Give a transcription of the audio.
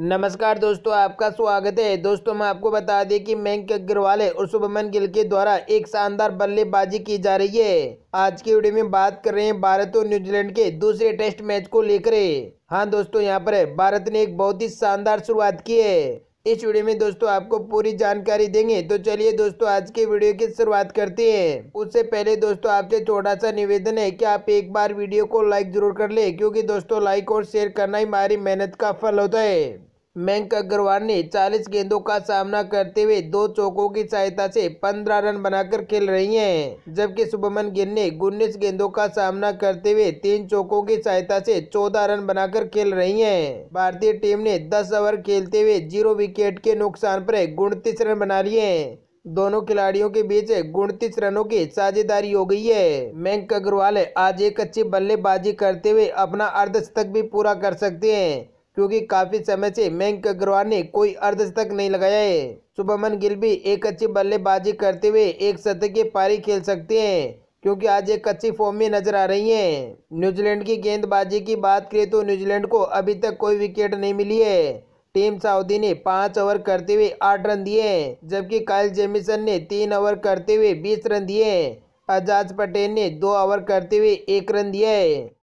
नमस्कार दोस्तों आपका स्वागत है दोस्तों मैं आपको बता दें कि मयंक अग्रवाल और शुभमन गिल के द्वारा एक शानदार बल्लेबाजी की जा रही है आज की वीडियो में बात कर रहे हैं भारत और न्यूजीलैंड के दूसरे टेस्ट मैच को लेकर हाँ दोस्तों यहाँ पर भारत ने एक बहुत ही शानदार शुरुआत की है इस वीडियो में दोस्तों आपको पूरी जानकारी देंगे तो चलिए दोस्तों आज के वीडियो की शुरुआत करते हैं उससे पहले दोस्तों आपसे छोटा सा निवेदन है कि आप एक बार वीडियो को लाइक जरूर कर ले क्योंकि दोस्तों लाइक और शेयर करना ही हमारी मेहनत का फल होता है मयंक अग्रवाल ने 40 गेंदों का सामना करते हुए दो चौकों की सहायता से 15 रन बनाकर खेल रही हैं, जबकि शुभमन गिल ने उन्नीस गेंदों का सामना करते हुए तीन चौकों की सहायता से 14 रन बनाकर खेल रही हैं। भारतीय टीम ने 10 ओवर खेलते हुए जीरो विकेट के नुकसान पर उनतीस रन बना लिए हैं दोनों खिलाड़ियों के बीच उनतीस रनों की साझेदारी हो गई है मयंक अग्रवाल आज एक अच्छी बल्लेबाजी करते हुए अपना अर्धशतक भी पूरा कर सकते हैं क्योंकि काफ़ी समय से मयंक अग्रवाल ने कोई अर्धशतक नहीं लगाया है शुभमन गिल भी एक अच्छी बल्लेबाजी करते हुए एक की पारी खेल सकते हैं क्योंकि आज एक अच्छी फॉर्म में नजर आ रही हैं न्यूजीलैंड की गेंदबाजी की बात करें तो न्यूजीलैंड को अभी तक कोई विकेट नहीं मिली है टीम साउदी ने पाँच ओवर करते हुए आठ रन दिए हैं जबकि काइल जेमिसन ने तीन ओवर करते हुए बीस रन दिए हैं अजाज पटेल ने दो ओवर करते हुए एक रन दिया है